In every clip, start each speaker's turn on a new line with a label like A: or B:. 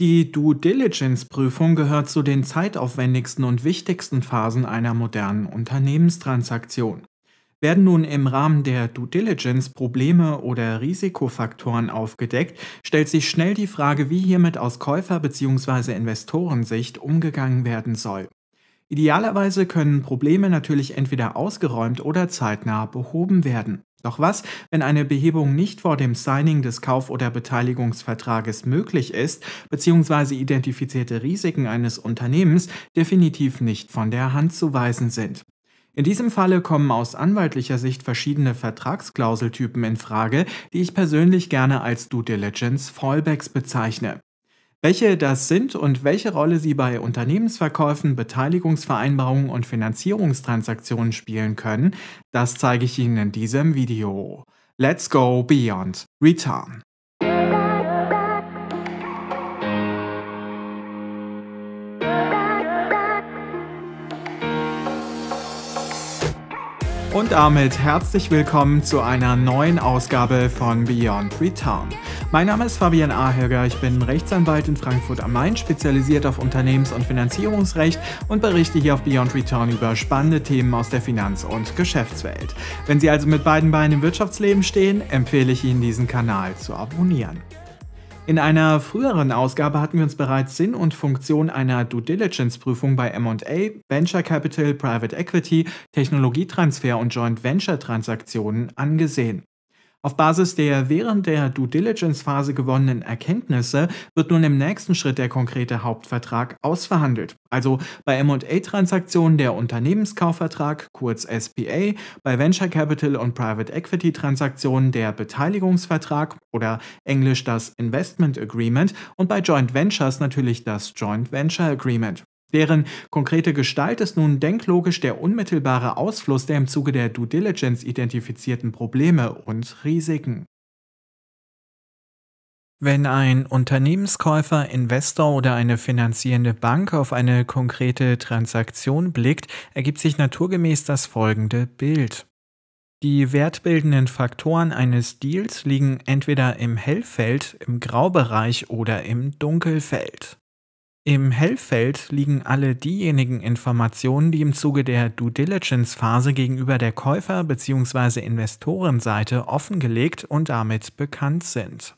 A: Die Due Diligence-Prüfung gehört zu den zeitaufwendigsten und wichtigsten Phasen einer modernen Unternehmenstransaktion. Werden nun im Rahmen der Due Diligence Probleme oder Risikofaktoren aufgedeckt, stellt sich schnell die Frage, wie hiermit aus Käufer- bzw. Investorensicht umgegangen werden soll. Idealerweise können Probleme natürlich entweder ausgeräumt oder zeitnah behoben werden. Doch was, wenn eine Behebung nicht vor dem Signing des Kauf- oder Beteiligungsvertrages möglich ist, beziehungsweise identifizierte Risiken eines Unternehmens definitiv nicht von der Hand zu weisen sind? In diesem Falle kommen aus anwaltlicher Sicht verschiedene Vertragsklauseltypen in Frage, die ich persönlich gerne als Due Diligence Fallbacks bezeichne. Welche das sind und welche Rolle sie bei Unternehmensverkäufen, Beteiligungsvereinbarungen und Finanzierungstransaktionen spielen können, das zeige ich Ihnen in diesem Video. Let's go beyond return. Und damit herzlich willkommen zu einer neuen Ausgabe von Beyond Return. Mein Name ist Fabian Ahelger, ich bin Rechtsanwalt in Frankfurt am Main, spezialisiert auf Unternehmens- und Finanzierungsrecht und berichte hier auf Beyond Return über spannende Themen aus der Finanz- und Geschäftswelt. Wenn Sie also mit beiden Beinen im Wirtschaftsleben stehen, empfehle ich Ihnen, diesen Kanal zu abonnieren. In einer früheren Ausgabe hatten wir uns bereits Sinn und Funktion einer Due Diligence-Prüfung bei MA, Venture Capital, Private Equity, Technologietransfer und Joint Venture-Transaktionen angesehen. Auf Basis der während der Due Diligence-Phase gewonnenen Erkenntnisse wird nun im nächsten Schritt der konkrete Hauptvertrag ausverhandelt. Also bei MA-Transaktionen der Unternehmenskaufvertrag, kurz SPA, bei Venture Capital und Private Equity-Transaktionen der Beteiligungsvertrag oder englisch das Investment Agreement und bei Joint Ventures natürlich das Joint Venture Agreement. Deren konkrete Gestalt ist nun denklogisch der unmittelbare Ausfluss der im Zuge der Due Diligence identifizierten Probleme und Risiken. Wenn ein Unternehmenskäufer, Investor oder eine finanzierende Bank auf eine konkrete Transaktion blickt, ergibt sich naturgemäß das folgende Bild. Die wertbildenden Faktoren eines Deals liegen entweder im Hellfeld, im Graubereich oder im Dunkelfeld. Im Hellfeld liegen alle diejenigen Informationen, die im Zuge der Due Diligence Phase gegenüber der Käufer- bzw. Investorenseite offengelegt und damit bekannt sind.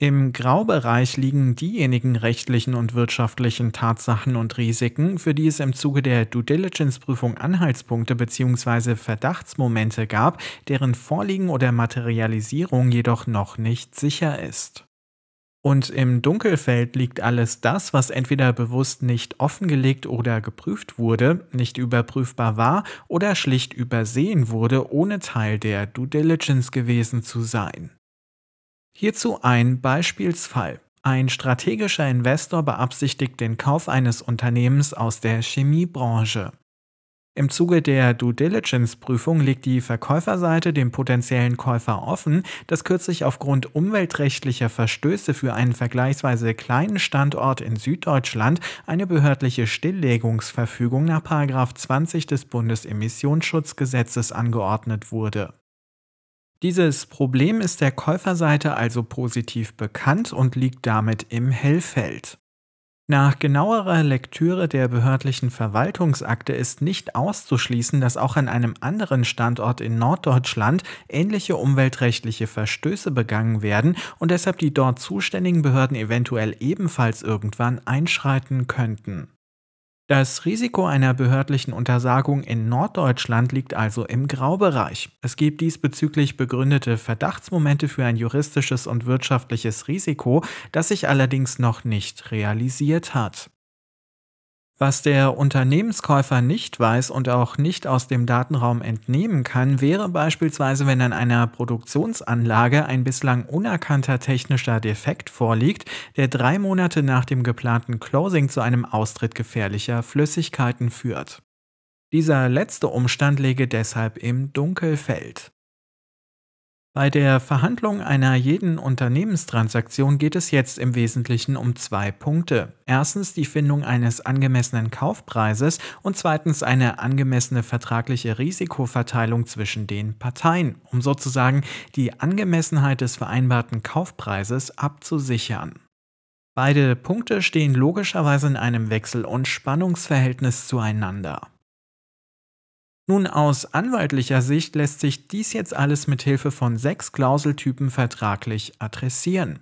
A: Im Graubereich liegen diejenigen rechtlichen und wirtschaftlichen Tatsachen und Risiken, für die es im Zuge der Due Diligence-Prüfung Anhaltspunkte bzw. Verdachtsmomente gab, deren Vorliegen oder Materialisierung jedoch noch nicht sicher ist. Und im Dunkelfeld liegt alles das, was entweder bewusst nicht offengelegt oder geprüft wurde, nicht überprüfbar war oder schlicht übersehen wurde, ohne Teil der Due Diligence gewesen zu sein. Hierzu ein Beispielsfall. Ein strategischer Investor beabsichtigt den Kauf eines Unternehmens aus der Chemiebranche. Im Zuge der Due Diligence-Prüfung legt die Verkäuferseite dem potenziellen Käufer offen, dass kürzlich aufgrund umweltrechtlicher Verstöße für einen vergleichsweise kleinen Standort in Süddeutschland eine behördliche Stilllegungsverfügung nach 20 des Bundesemissionsschutzgesetzes angeordnet wurde. Dieses Problem ist der Käuferseite also positiv bekannt und liegt damit im Hellfeld. Nach genauerer Lektüre der behördlichen Verwaltungsakte ist nicht auszuschließen, dass auch an einem anderen Standort in Norddeutschland ähnliche umweltrechtliche Verstöße begangen werden und deshalb die dort zuständigen Behörden eventuell ebenfalls irgendwann einschreiten könnten. Das Risiko einer behördlichen Untersagung in Norddeutschland liegt also im Graubereich. Es gibt diesbezüglich begründete Verdachtsmomente für ein juristisches und wirtschaftliches Risiko, das sich allerdings noch nicht realisiert hat. Was der Unternehmenskäufer nicht weiß und auch nicht aus dem Datenraum entnehmen kann, wäre beispielsweise, wenn an einer Produktionsanlage ein bislang unerkannter technischer Defekt vorliegt, der drei Monate nach dem geplanten Closing zu einem Austritt gefährlicher Flüssigkeiten führt. Dieser letzte Umstand läge deshalb im Dunkelfeld. Bei der Verhandlung einer jeden Unternehmenstransaktion geht es jetzt im Wesentlichen um zwei Punkte. Erstens die Findung eines angemessenen Kaufpreises und zweitens eine angemessene vertragliche Risikoverteilung zwischen den Parteien, um sozusagen die Angemessenheit des vereinbarten Kaufpreises abzusichern. Beide Punkte stehen logischerweise in einem Wechsel- und Spannungsverhältnis zueinander. Nun, aus anwaltlicher Sicht lässt sich dies jetzt alles mit Hilfe von sechs Klauseltypen vertraglich adressieren.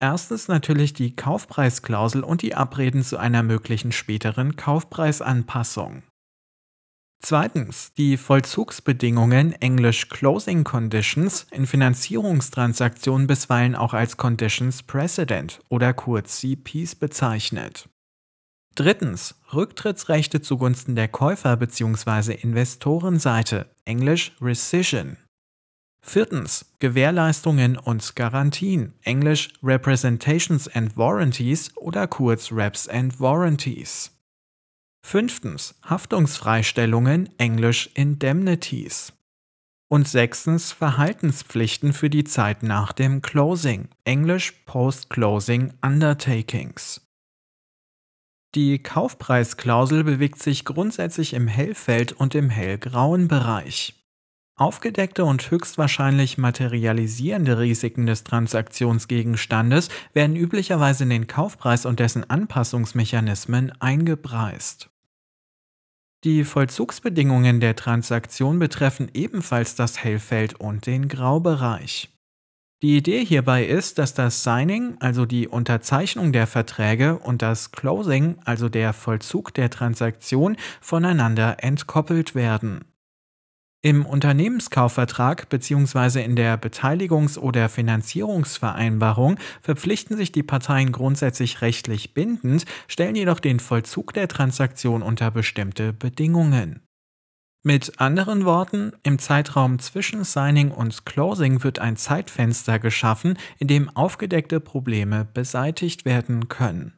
A: Erstens natürlich die Kaufpreisklausel und die Abreden zu einer möglichen späteren Kaufpreisanpassung. Zweitens die Vollzugsbedingungen, englisch Closing Conditions, in Finanzierungstransaktionen bisweilen auch als Conditions Precedent oder kurz CPs bezeichnet. Drittens Rücktrittsrechte zugunsten der Käufer- bzw. Investorenseite, englisch Rescission. Viertens Gewährleistungen und Garantien, englisch Representations and Warranties oder kurz Reps and Warranties. Fünftens Haftungsfreistellungen, englisch Indemnities. Und sechstens Verhaltenspflichten für die Zeit nach dem Closing, englisch Post-Closing Undertakings. Die Kaufpreisklausel bewegt sich grundsätzlich im Hellfeld und im hellgrauen Bereich. Aufgedeckte und höchstwahrscheinlich materialisierende Risiken des Transaktionsgegenstandes werden üblicherweise in den Kaufpreis und dessen Anpassungsmechanismen eingepreist. Die Vollzugsbedingungen der Transaktion betreffen ebenfalls das Hellfeld und den Graubereich. Die Idee hierbei ist, dass das Signing, also die Unterzeichnung der Verträge, und das Closing, also der Vollzug der Transaktion, voneinander entkoppelt werden. Im Unternehmenskaufvertrag bzw. in der Beteiligungs- oder Finanzierungsvereinbarung verpflichten sich die Parteien grundsätzlich rechtlich bindend, stellen jedoch den Vollzug der Transaktion unter bestimmte Bedingungen. Mit anderen Worten, im Zeitraum zwischen Signing und Closing wird ein Zeitfenster geschaffen, in dem aufgedeckte Probleme beseitigt werden können.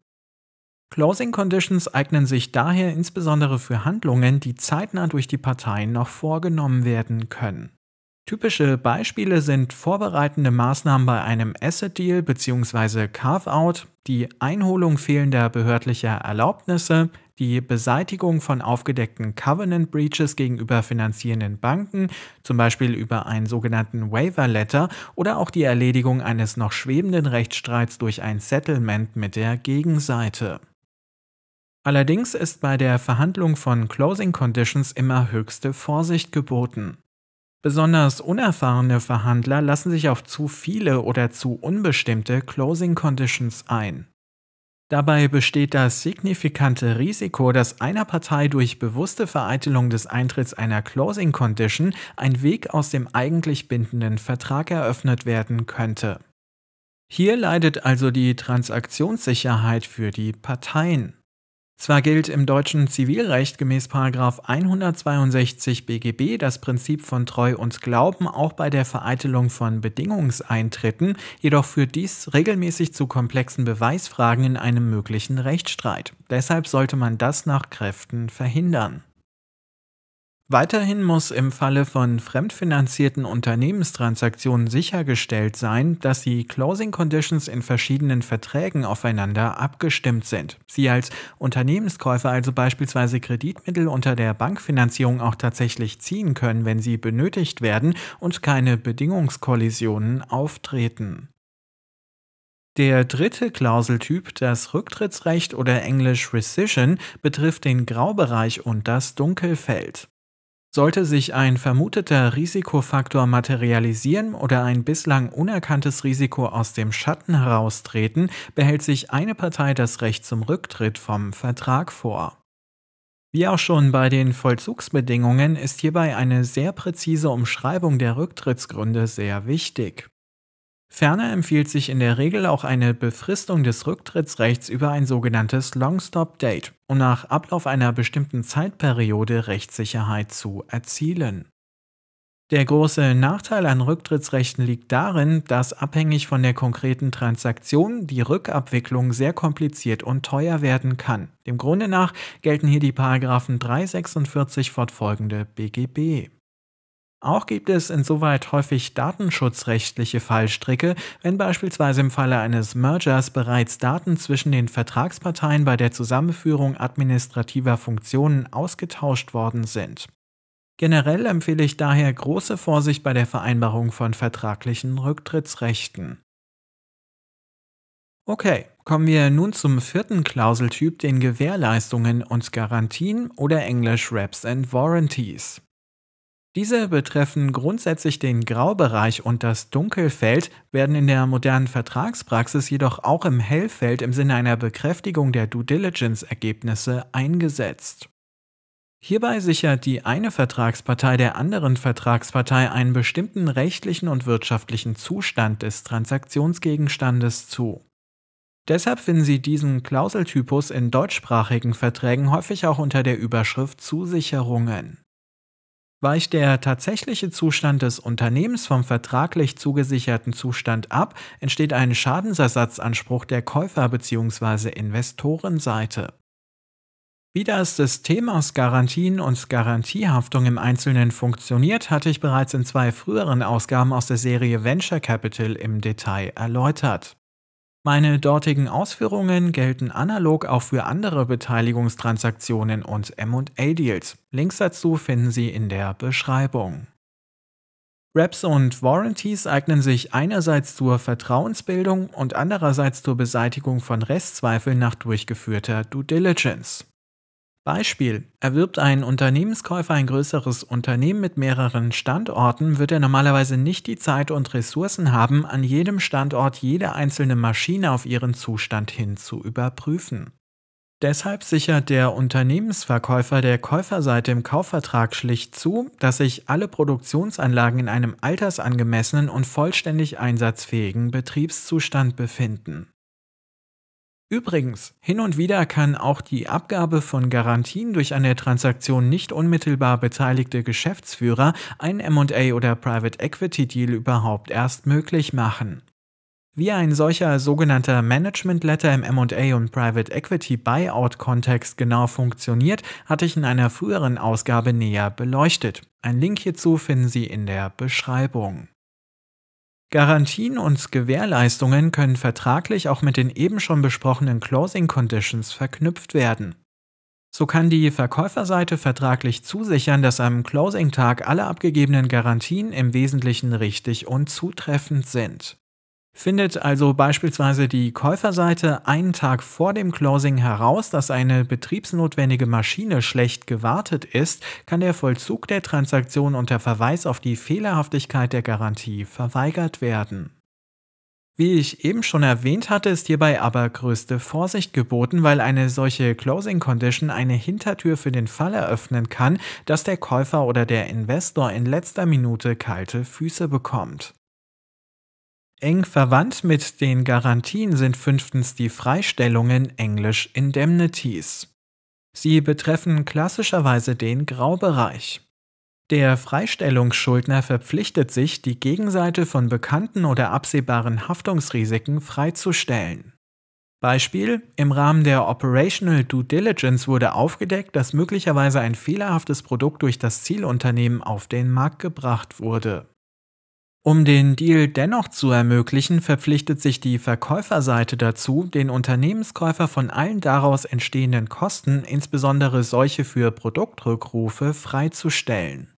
A: Closing Conditions eignen sich daher insbesondere für Handlungen, die zeitnah durch die Parteien noch vorgenommen werden können. Typische Beispiele sind vorbereitende Maßnahmen bei einem Asset Deal bzw. Carve-out, die Einholung fehlender behördlicher Erlaubnisse, die Beseitigung von aufgedeckten Covenant Breaches gegenüber finanzierenden Banken, zum Beispiel über einen sogenannten Waiver Letter oder auch die Erledigung eines noch schwebenden Rechtsstreits durch ein Settlement mit der Gegenseite. Allerdings ist bei der Verhandlung von Closing Conditions immer höchste Vorsicht geboten. Besonders unerfahrene Verhandler lassen sich auf zu viele oder zu unbestimmte Closing Conditions ein. Dabei besteht das signifikante Risiko, dass einer Partei durch bewusste Vereitelung des Eintritts einer Closing Condition ein Weg aus dem eigentlich bindenden Vertrag eröffnet werden könnte. Hier leidet also die Transaktionssicherheit für die Parteien. Zwar gilt im deutschen Zivilrecht gemäß 162 BGB das Prinzip von Treu und Glauben auch bei der Vereitelung von Bedingungseintritten, jedoch führt dies regelmäßig zu komplexen Beweisfragen in einem möglichen Rechtsstreit. Deshalb sollte man das nach Kräften verhindern. Weiterhin muss im Falle von fremdfinanzierten Unternehmenstransaktionen sichergestellt sein, dass die Closing Conditions in verschiedenen Verträgen aufeinander abgestimmt sind. Sie als Unternehmenskäufer also beispielsweise Kreditmittel unter der Bankfinanzierung auch tatsächlich ziehen können, wenn sie benötigt werden und keine Bedingungskollisionen auftreten. Der dritte Klauseltyp, das Rücktrittsrecht oder englisch Rescission, betrifft den Graubereich und das Dunkelfeld. Sollte sich ein vermuteter Risikofaktor materialisieren oder ein bislang unerkanntes Risiko aus dem Schatten heraustreten, behält sich eine Partei das Recht zum Rücktritt vom Vertrag vor. Wie auch schon bei den Vollzugsbedingungen ist hierbei eine sehr präzise Umschreibung der Rücktrittsgründe sehr wichtig. Ferner empfiehlt sich in der Regel auch eine Befristung des Rücktrittsrechts über ein sogenanntes Long-Stop-Date, um nach Ablauf einer bestimmten Zeitperiode Rechtssicherheit zu erzielen. Der große Nachteil an Rücktrittsrechten liegt darin, dass abhängig von der konkreten Transaktion die Rückabwicklung sehr kompliziert und teuer werden kann. Dem Grunde nach gelten hier die Paragraphen 346 fortfolgende BGB. Auch gibt es insoweit häufig datenschutzrechtliche Fallstricke, wenn beispielsweise im Falle eines Mergers bereits Daten zwischen den Vertragsparteien bei der Zusammenführung administrativer Funktionen ausgetauscht worden sind. Generell empfehle ich daher große Vorsicht bei der Vereinbarung von vertraglichen Rücktrittsrechten. Okay, kommen wir nun zum vierten Klauseltyp, den Gewährleistungen und Garantien oder Englisch Wraps and Warranties. Diese betreffen grundsätzlich den Graubereich und das Dunkelfeld, werden in der modernen Vertragspraxis jedoch auch im Hellfeld im Sinne einer Bekräftigung der Due Diligence-Ergebnisse eingesetzt. Hierbei sichert die eine Vertragspartei der anderen Vertragspartei einen bestimmten rechtlichen und wirtschaftlichen Zustand des Transaktionsgegenstandes zu. Deshalb finden Sie diesen Klauseltypus in deutschsprachigen Verträgen häufig auch unter der Überschrift Zusicherungen. Weicht der tatsächliche Zustand des Unternehmens vom vertraglich zugesicherten Zustand ab, entsteht ein Schadensersatzanspruch der Käufer- bzw. Investorenseite. Wie das System aus Garantien und Garantiehaftung im Einzelnen funktioniert, hatte ich bereits in zwei früheren Ausgaben aus der Serie Venture Capital im Detail erläutert. Meine dortigen Ausführungen gelten analog auch für andere Beteiligungstransaktionen und M&A-Deals. Links dazu finden Sie in der Beschreibung. Reps und Warranties eignen sich einerseits zur Vertrauensbildung und andererseits zur Beseitigung von Restzweifeln nach durchgeführter Due Diligence. Beispiel. Erwirbt ein Unternehmenskäufer ein größeres Unternehmen mit mehreren Standorten, wird er normalerweise nicht die Zeit und Ressourcen haben, an jedem Standort jede einzelne Maschine auf ihren Zustand hin zu überprüfen. Deshalb sichert der Unternehmensverkäufer der Käuferseite im Kaufvertrag schlicht zu, dass sich alle Produktionsanlagen in einem altersangemessenen und vollständig einsatzfähigen Betriebszustand befinden. Übrigens, hin und wieder kann auch die Abgabe von Garantien durch an der Transaktion nicht unmittelbar beteiligte Geschäftsführer ein MA oder Private Equity Deal überhaupt erst möglich machen. Wie ein solcher sogenannter Management Letter im MA und Private Equity Buyout Kontext genau funktioniert, hatte ich in einer früheren Ausgabe näher beleuchtet. Ein Link hierzu finden Sie in der Beschreibung. Garantien und Gewährleistungen können vertraglich auch mit den eben schon besprochenen Closing Conditions verknüpft werden. So kann die Verkäuferseite vertraglich zusichern, dass am Closing-Tag alle abgegebenen Garantien im Wesentlichen richtig und zutreffend sind. Findet also beispielsweise die Käuferseite einen Tag vor dem Closing heraus, dass eine betriebsnotwendige Maschine schlecht gewartet ist, kann der Vollzug der Transaktion unter Verweis auf die Fehlerhaftigkeit der Garantie verweigert werden. Wie ich eben schon erwähnt hatte, ist hierbei aber größte Vorsicht geboten, weil eine solche Closing Condition eine Hintertür für den Fall eröffnen kann, dass der Käufer oder der Investor in letzter Minute kalte Füße bekommt. Eng verwandt mit den Garantien sind fünftens die Freistellungen englisch Indemnities. Sie betreffen klassischerweise den Graubereich. Der Freistellungsschuldner verpflichtet sich, die Gegenseite von bekannten oder absehbaren Haftungsrisiken freizustellen. Beispiel: Im Rahmen der Operational Due Diligence wurde aufgedeckt, dass möglicherweise ein fehlerhaftes Produkt durch das Zielunternehmen auf den Markt gebracht wurde. Um den Deal dennoch zu ermöglichen, verpflichtet sich die Verkäuferseite dazu, den Unternehmenskäufer von allen daraus entstehenden Kosten, insbesondere solche für Produktrückrufe, freizustellen.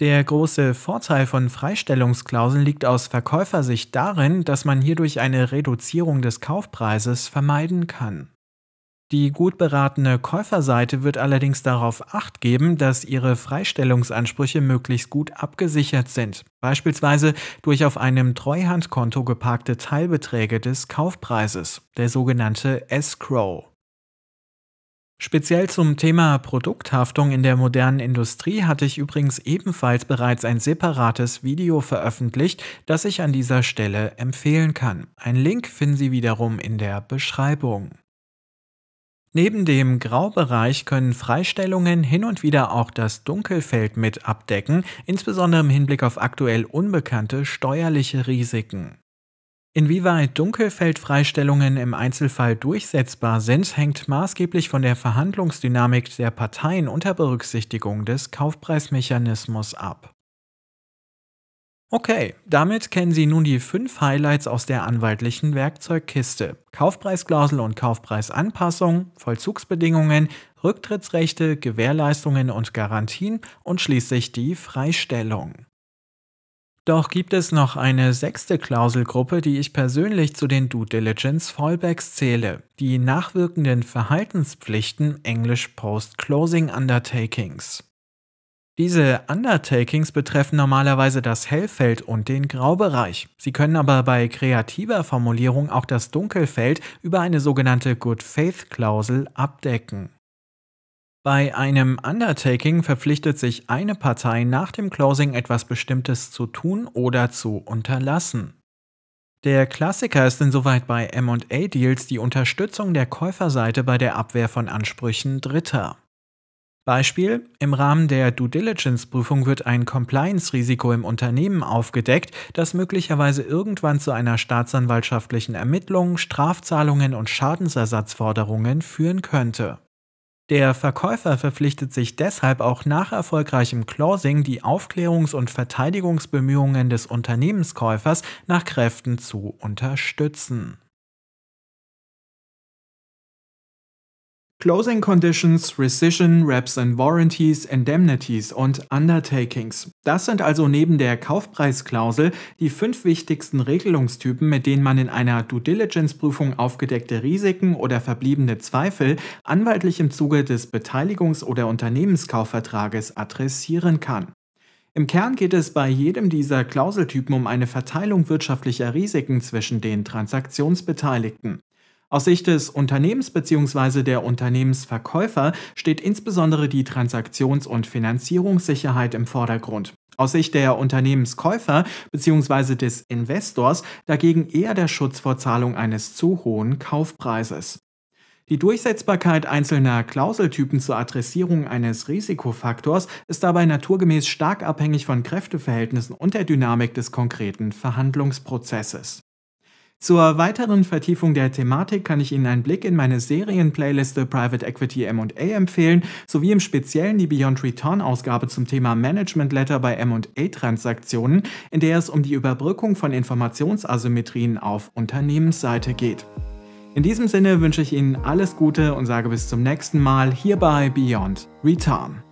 A: Der große Vorteil von Freistellungsklauseln liegt aus Verkäufersicht darin, dass man hierdurch eine Reduzierung des Kaufpreises vermeiden kann. Die gut beratene Käuferseite wird allerdings darauf acht geben, dass ihre Freistellungsansprüche möglichst gut abgesichert sind, beispielsweise durch auf einem Treuhandkonto geparkte Teilbeträge des Kaufpreises, der sogenannte Escrow. Speziell zum Thema Produkthaftung in der modernen Industrie hatte ich übrigens ebenfalls bereits ein separates Video veröffentlicht, das ich an dieser Stelle empfehlen kann. Ein Link finden Sie wiederum in der Beschreibung. Neben dem Graubereich können Freistellungen hin und wieder auch das Dunkelfeld mit abdecken, insbesondere im Hinblick auf aktuell unbekannte steuerliche Risiken. Inwieweit Dunkelfeldfreistellungen im Einzelfall durchsetzbar sind, hängt maßgeblich von der Verhandlungsdynamik der Parteien unter Berücksichtigung des Kaufpreismechanismus ab. Okay, damit kennen Sie nun die fünf Highlights aus der anwaltlichen Werkzeugkiste. Kaufpreisklausel und Kaufpreisanpassung, Vollzugsbedingungen, Rücktrittsrechte, Gewährleistungen und Garantien und schließlich die Freistellung. Doch gibt es noch eine sechste Klauselgruppe, die ich persönlich zu den Due Diligence Fallbacks zähle, die nachwirkenden Verhaltenspflichten Englisch Post-Closing Undertakings. Diese Undertakings betreffen normalerweise das Hellfeld und den Graubereich. Sie können aber bei kreativer Formulierung auch das Dunkelfeld über eine sogenannte Good Faith Klausel abdecken. Bei einem Undertaking verpflichtet sich eine Partei nach dem Closing etwas Bestimmtes zu tun oder zu unterlassen. Der Klassiker ist insoweit bei MA-Deals die Unterstützung der Käuferseite bei der Abwehr von Ansprüchen Dritter. Beispiel, im Rahmen der Due Diligence-Prüfung wird ein Compliance-Risiko im Unternehmen aufgedeckt, das möglicherweise irgendwann zu einer staatsanwaltschaftlichen Ermittlung, Strafzahlungen und Schadensersatzforderungen führen könnte. Der Verkäufer verpflichtet sich deshalb auch nach erfolgreichem Closing die Aufklärungs- und Verteidigungsbemühungen des Unternehmenskäufers nach Kräften zu unterstützen. Closing Conditions, Rescission, Reps and Warranties, Indemnities und Undertakings. Das sind also neben der Kaufpreisklausel die fünf wichtigsten Regelungstypen, mit denen man in einer Due Diligence-Prüfung aufgedeckte Risiken oder verbliebene Zweifel anwaltlich im Zuge des Beteiligungs- oder Unternehmenskaufvertrages adressieren kann. Im Kern geht es bei jedem dieser Klauseltypen um eine Verteilung wirtschaftlicher Risiken zwischen den Transaktionsbeteiligten. Aus Sicht des Unternehmens bzw. der Unternehmensverkäufer steht insbesondere die Transaktions- und Finanzierungssicherheit im Vordergrund. Aus Sicht der Unternehmenskäufer bzw. des Investors dagegen eher der Schutz vor Zahlung eines zu hohen Kaufpreises. Die Durchsetzbarkeit einzelner Klauseltypen zur Adressierung eines Risikofaktors ist dabei naturgemäß stark abhängig von Kräfteverhältnissen und der Dynamik des konkreten Verhandlungsprozesses. Zur weiteren Vertiefung der Thematik kann ich Ihnen einen Blick in meine Serienplayliste Private Equity M&A empfehlen, sowie im Speziellen die Beyond Return Ausgabe zum Thema Management Letter bei M&A Transaktionen, in der es um die Überbrückung von Informationsasymmetrien auf Unternehmensseite geht. In diesem Sinne wünsche ich Ihnen alles Gute und sage bis zum nächsten Mal hier bei Beyond Return.